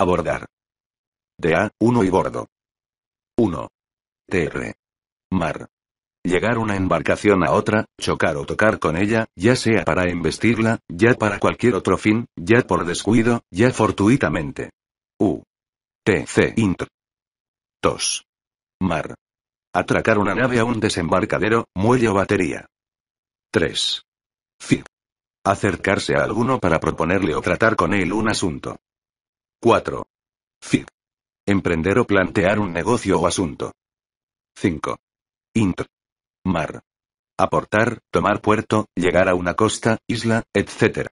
Abordar. DA, 1 y bordo. 1. TR. Mar. Llegar una embarcación a otra, chocar o tocar con ella, ya sea para embestirla, ya para cualquier otro fin, ya por descuido, ya fortuitamente. U. TC Int. 2. Mar. Atracar una nave a un desembarcadero, muelle o batería. 3. FI. Acercarse a alguno para proponerle o tratar con él un asunto. 4. FIG. Emprender o plantear un negocio o asunto. 5. Int. Mar. Aportar, tomar puerto, llegar a una costa, isla, etc.